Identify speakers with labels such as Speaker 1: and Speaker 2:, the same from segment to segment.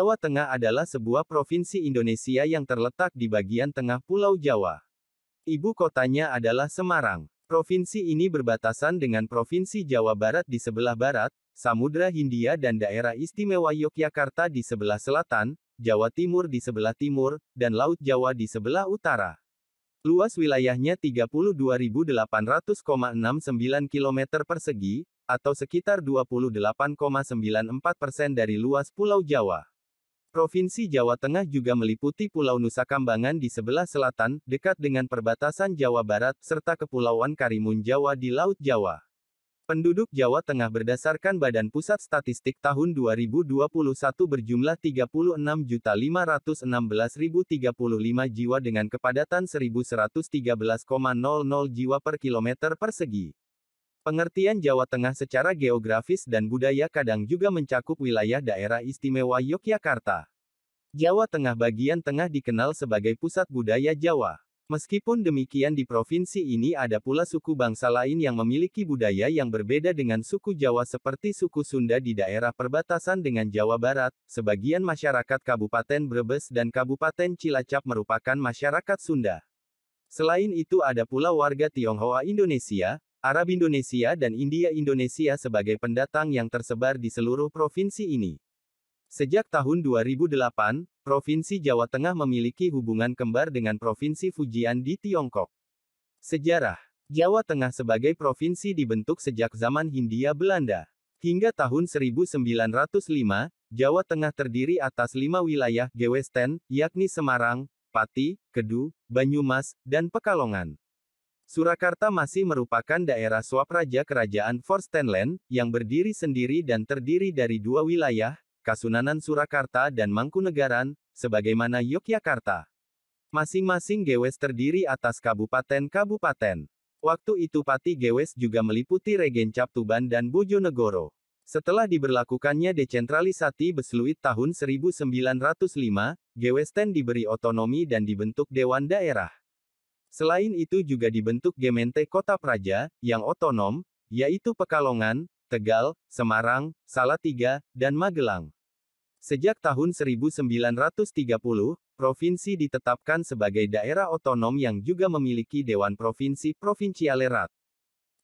Speaker 1: Jawa Tengah adalah sebuah provinsi Indonesia yang terletak di bagian tengah Pulau Jawa. Ibu kotanya adalah Semarang. Provinsi ini berbatasan dengan Provinsi Jawa Barat di sebelah barat, Samudra Hindia dan Daerah Istimewa Yogyakarta di sebelah selatan, Jawa Timur di sebelah timur, dan Laut Jawa di sebelah utara. Luas wilayahnya 32.800,69 km persegi, atau sekitar 28,94 persen dari luas Pulau Jawa. Provinsi Jawa Tengah juga meliputi Pulau Nusa Kambangan di sebelah selatan, dekat dengan perbatasan Jawa Barat, serta Kepulauan Karimun Jawa di Laut Jawa. Penduduk Jawa Tengah berdasarkan Badan Pusat Statistik tahun 2021 berjumlah 36.516.035 jiwa dengan kepadatan 1.113,00 jiwa per kilometer persegi. Pengertian Jawa Tengah secara geografis dan budaya kadang juga mencakup wilayah daerah istimewa Yogyakarta. Jawa Tengah bagian tengah dikenal sebagai pusat budaya Jawa. Meskipun demikian di provinsi ini ada pula suku bangsa lain yang memiliki budaya yang berbeda dengan suku Jawa seperti suku Sunda di daerah perbatasan dengan Jawa Barat, sebagian masyarakat Kabupaten Brebes dan Kabupaten Cilacap merupakan masyarakat Sunda. Selain itu ada pula warga Tionghoa Indonesia, Arab Indonesia dan India Indonesia sebagai pendatang yang tersebar di seluruh provinsi ini. Sejak tahun 2008, Provinsi Jawa Tengah memiliki hubungan kembar dengan Provinsi Fujian di Tiongkok. Sejarah Jawa Tengah sebagai provinsi dibentuk sejak zaman Hindia Belanda. Hingga tahun 1905, Jawa Tengah terdiri atas lima wilayah Gewesten, yakni Semarang, Pati, Kedu, Banyumas, dan Pekalongan. Surakarta masih merupakan daerah suap Raja Kerajaan Forstenland, yang berdiri sendiri dan terdiri dari dua wilayah, Kasunanan Surakarta dan Mangkunegaran, sebagaimana Yogyakarta. Masing-masing Gewes terdiri atas kabupaten-kabupaten. Waktu itu Pati Gewes juga meliputi Regen Captuban dan Bojonegoro. Setelah diberlakukannya desentralisasi Besluit tahun 1905, Gewesten diberi otonomi dan dibentuk Dewan Daerah. Selain itu juga dibentuk Gemente Kota Praja, yang otonom, yaitu Pekalongan, Tegal, Semarang, Salatiga, dan Magelang. Sejak tahun 1930, provinsi ditetapkan sebagai daerah otonom yang juga memiliki Dewan Provinsi Provinciale Rat.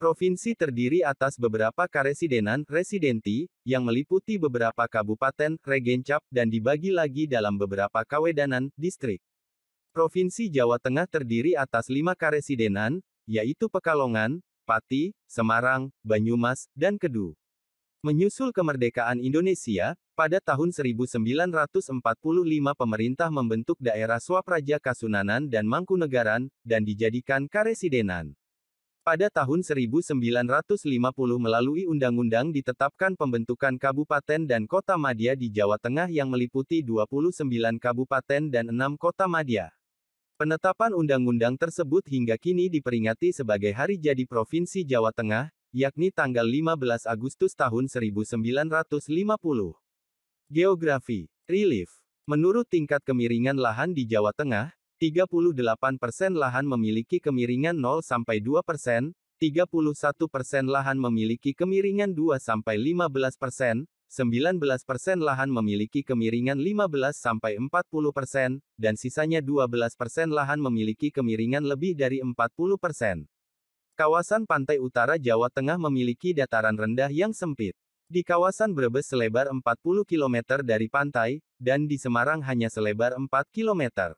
Speaker 1: Provinsi terdiri atas beberapa karesidenan, residenti, yang meliputi beberapa kabupaten, regencap, dan dibagi lagi dalam beberapa kawedanan, distrik. Provinsi Jawa Tengah terdiri atas lima karesidenan, yaitu Pekalongan, Pati, Semarang, Banyumas, dan Kedu. Menyusul kemerdekaan Indonesia, pada tahun 1945 pemerintah membentuk daerah Swapraja Kasunanan dan Mangkunegaran, dan dijadikan karesidenan. Pada tahun 1950 melalui undang-undang ditetapkan pembentukan kabupaten dan kota madya di Jawa Tengah yang meliputi 29 kabupaten dan 6 kota madya. Penetapan undang-undang tersebut hingga kini diperingati sebagai Hari Jadi Provinsi Jawa Tengah, yakni tanggal 15 Agustus tahun 1950. Geografi, relief. Menurut tingkat kemiringan lahan di Jawa Tengah, 38% lahan memiliki kemiringan 0 sampai 2%, 31% lahan memiliki kemiringan 2 sampai 15%, 19% lahan memiliki kemiringan 15-40%, dan sisanya 12% lahan memiliki kemiringan lebih dari 40%. Kawasan pantai utara Jawa Tengah memiliki dataran rendah yang sempit. Di kawasan Brebes selebar 40 km dari pantai, dan di Semarang hanya selebar 4 km.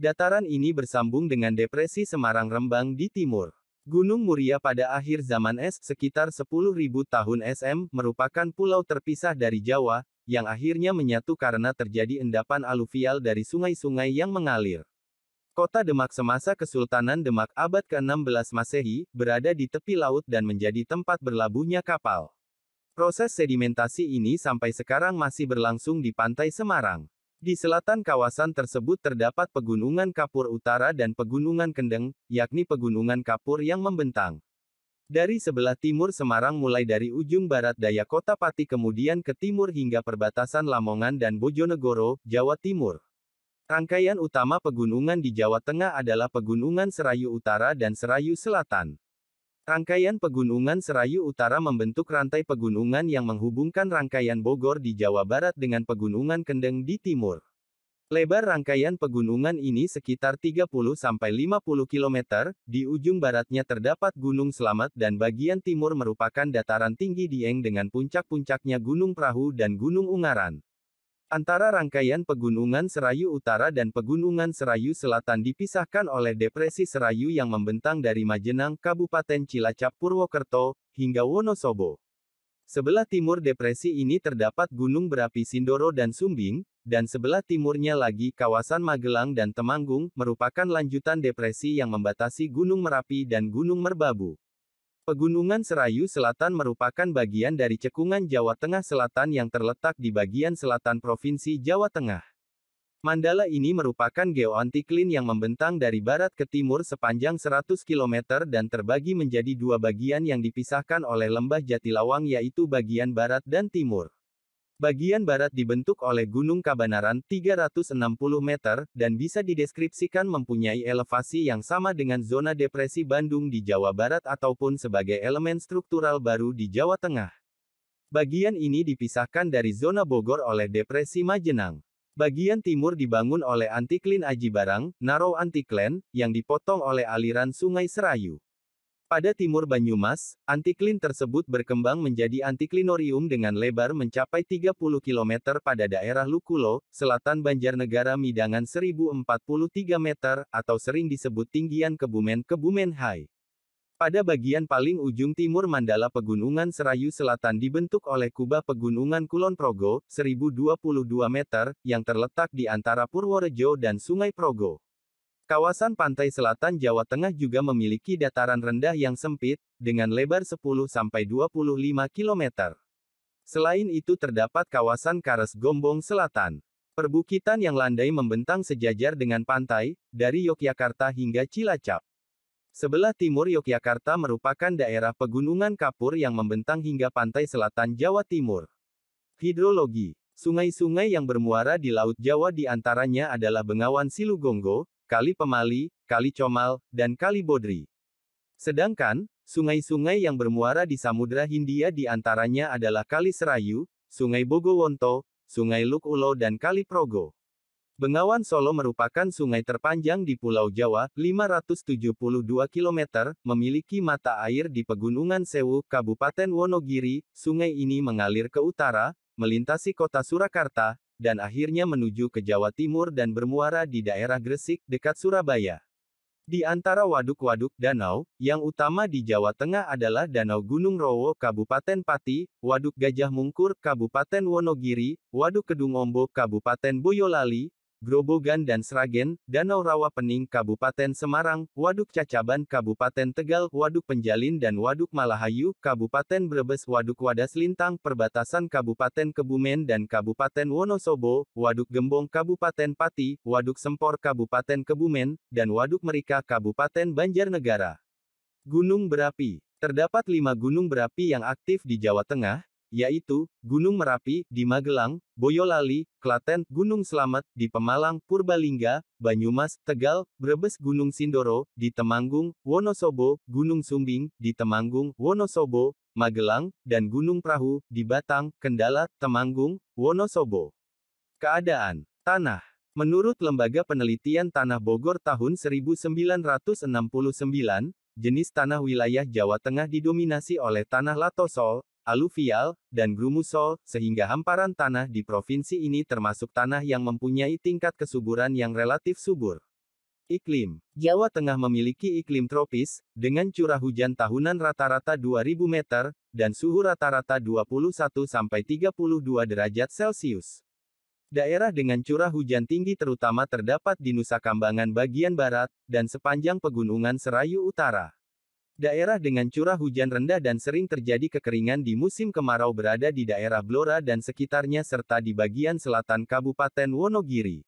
Speaker 1: Dataran ini bersambung dengan Depresi Semarang-Rembang di timur. Gunung Muria pada akhir zaman es sekitar 10.000 tahun SM merupakan pulau terpisah dari Jawa, yang akhirnya menyatu karena terjadi endapan aluvial dari sungai-sungai yang mengalir. Kota Demak semasa Kesultanan Demak abad ke-16 Masehi, berada di tepi laut dan menjadi tempat berlabuhnya kapal. Proses sedimentasi ini sampai sekarang masih berlangsung di Pantai Semarang. Di selatan kawasan tersebut terdapat Pegunungan Kapur Utara dan Pegunungan Kendeng, yakni Pegunungan Kapur yang membentang. Dari sebelah timur Semarang mulai dari ujung barat daya kota Pati kemudian ke timur hingga perbatasan Lamongan dan Bojonegoro, Jawa Timur. Rangkaian utama pegunungan di Jawa Tengah adalah Pegunungan Serayu Utara dan Serayu Selatan. Rangkaian Pegunungan Serayu Utara membentuk rantai pegunungan yang menghubungkan rangkaian Bogor di Jawa Barat dengan Pegunungan Kendeng di timur. Lebar rangkaian pegunungan ini sekitar 30-50 km, di ujung baratnya terdapat Gunung Selamat dan bagian timur merupakan dataran tinggi Dieng dengan puncak-puncaknya Gunung Perahu dan Gunung Ungaran. Antara rangkaian Pegunungan Serayu Utara dan Pegunungan Serayu Selatan dipisahkan oleh Depresi Serayu yang membentang dari Majenang, Kabupaten Cilacap, Purwokerto, hingga Wonosobo. Sebelah timur depresi ini terdapat Gunung Berapi Sindoro dan Sumbing, dan sebelah timurnya lagi kawasan Magelang dan Temanggung merupakan lanjutan depresi yang membatasi Gunung Merapi dan Gunung Merbabu. Pegunungan Serayu Selatan merupakan bagian dari cekungan Jawa Tengah Selatan yang terletak di bagian selatan Provinsi Jawa Tengah. Mandala ini merupakan geoantiklin yang membentang dari barat ke timur sepanjang 100 km dan terbagi menjadi dua bagian yang dipisahkan oleh lembah Jatilawang yaitu bagian barat dan timur. Bagian barat dibentuk oleh Gunung Kabanaran 360 meter dan bisa dideskripsikan mempunyai elevasi yang sama dengan zona depresi Bandung di Jawa Barat ataupun sebagai elemen struktural baru di Jawa Tengah. Bagian ini dipisahkan dari zona Bogor oleh depresi Majenang. Bagian timur dibangun oleh antiklin Aji Barang, Naro Antiklen, yang dipotong oleh aliran Sungai Serayu. Pada timur Banyumas, antiklin tersebut berkembang menjadi antiklinorium dengan lebar mencapai 30 km pada daerah Lukulo, selatan Banjarnegara midangan 1043 meter, atau sering disebut tinggian Kebumen Kebumen High. Pada bagian paling ujung timur mandala Pegunungan Serayu Selatan dibentuk oleh kubah Pegunungan Kulon Progo, 1022 meter, yang terletak di antara Purworejo dan Sungai Progo. Kawasan pantai selatan Jawa Tengah juga memiliki dataran rendah yang sempit, dengan lebar 10-25 km. Selain itu terdapat kawasan Kares Gombong Selatan. Perbukitan yang landai membentang sejajar dengan pantai, dari Yogyakarta hingga Cilacap. Sebelah timur Yogyakarta merupakan daerah pegunungan kapur yang membentang hingga pantai selatan Jawa Timur. Hidrologi Sungai-sungai yang bermuara di Laut Jawa di antaranya adalah Bengawan Silugonggo, Kali Pemali, Kali Comal, dan Kali Bodri. Sedangkan, sungai-sungai yang bermuara di Samudra Hindia di antaranya adalah Kali Serayu, Sungai Bogowonto, Sungai Lukulo dan Kali Progo. Bengawan Solo merupakan sungai terpanjang di Pulau Jawa, 572 km, memiliki mata air di Pegunungan Sewu, Kabupaten Wonogiri. Sungai ini mengalir ke utara, melintasi kota Surakarta, dan akhirnya menuju ke Jawa Timur dan bermuara di daerah Gresik, dekat Surabaya. Di antara waduk-waduk danau, yang utama di Jawa Tengah adalah Danau Gunung Rowo, Kabupaten Pati, Waduk Gajah Mungkur, Kabupaten Wonogiri, Waduk Kedung Ombo, Kabupaten Boyolali, Grobogan dan Sragen, Danau Rawa Pening Kabupaten Semarang, Waduk Cacaban Kabupaten Tegal, Waduk Penjalin dan Waduk Malahayu, Kabupaten Brebes, Waduk Wadas Lintang, perbatasan Kabupaten Kebumen dan Kabupaten Wonosobo, Waduk Gembong Kabupaten Pati, Waduk Sempor Kabupaten Kebumen, dan Waduk Merika Kabupaten Banjarnegara. Gunung Berapi Terdapat lima gunung berapi yang aktif di Jawa Tengah, yaitu Gunung Merapi di Magelang, Boyolali, Klaten, Gunung Selamat di Pemalang, Purbalingga, Banyumas, Tegal, Brebes, Gunung Sindoro di Temanggung, Wonosobo, Gunung Sumbing di Temanggung, Wonosobo, Magelang, dan Gunung Prahu di Batang, Kendala, Temanggung, Wonosobo. Keadaan tanah Menurut Lembaga Penelitian Tanah Bogor tahun 1969, jenis tanah wilayah Jawa Tengah didominasi oleh tanah latosol, aluvial, dan grumusol, sehingga hamparan tanah di provinsi ini termasuk tanah yang mempunyai tingkat kesuburan yang relatif subur. Iklim Jawa Tengah memiliki iklim tropis, dengan curah hujan tahunan rata-rata 2000 meter, dan suhu rata-rata 21-32 derajat Celcius. Daerah dengan curah hujan tinggi terutama terdapat di Nusa Kambangan bagian barat, dan sepanjang Pegunungan Serayu Utara. Daerah dengan curah hujan rendah dan sering terjadi kekeringan di musim kemarau berada di daerah Blora dan sekitarnya serta di bagian selatan Kabupaten Wonogiri.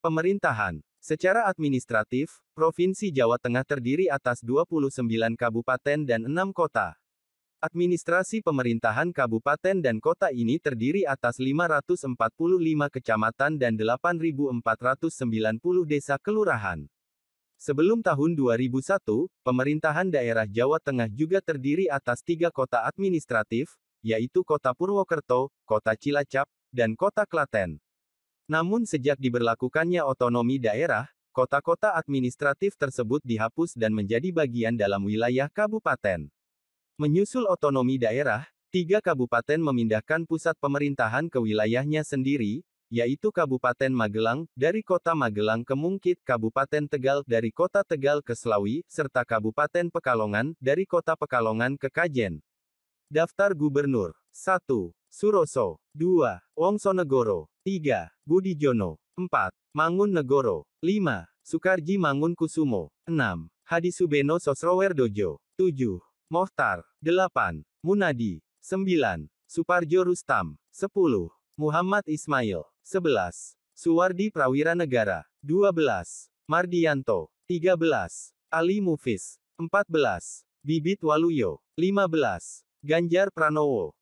Speaker 1: Pemerintahan Secara administratif, Provinsi Jawa Tengah terdiri atas 29 kabupaten dan 6 kota. Administrasi pemerintahan kabupaten dan kota ini terdiri atas 545 kecamatan dan 8.490 desa kelurahan. Sebelum tahun 2001, pemerintahan daerah Jawa Tengah juga terdiri atas tiga kota administratif, yaitu Kota Purwokerto, Kota Cilacap, dan Kota Klaten. Namun sejak diberlakukannya otonomi daerah, kota-kota administratif tersebut dihapus dan menjadi bagian dalam wilayah kabupaten. Menyusul otonomi daerah, tiga kabupaten memindahkan pusat pemerintahan ke wilayahnya sendiri, yaitu Kabupaten Magelang, dari Kota Magelang ke Mungkit, Kabupaten Tegal, dari Kota Tegal ke Selawi, serta Kabupaten Pekalongan, dari Kota Pekalongan ke Kajen. Daftar Gubernur 1. Suroso 2. Wongsonegoro 3. Budi Jono 4. Mangun Negoro 5. Sukarji Mangun Kusumo 6. Hadi Subeno Sosrower Dojo 7. Mohtar 8. Munadi 9. Suparjo Rustam 10. Muhammad Ismail 11. Suwardi Prawira Negara. 12. Mardianto. 13. Ali Mufis. 14. Bibit Waluyo. 15. Ganjar Pranowo.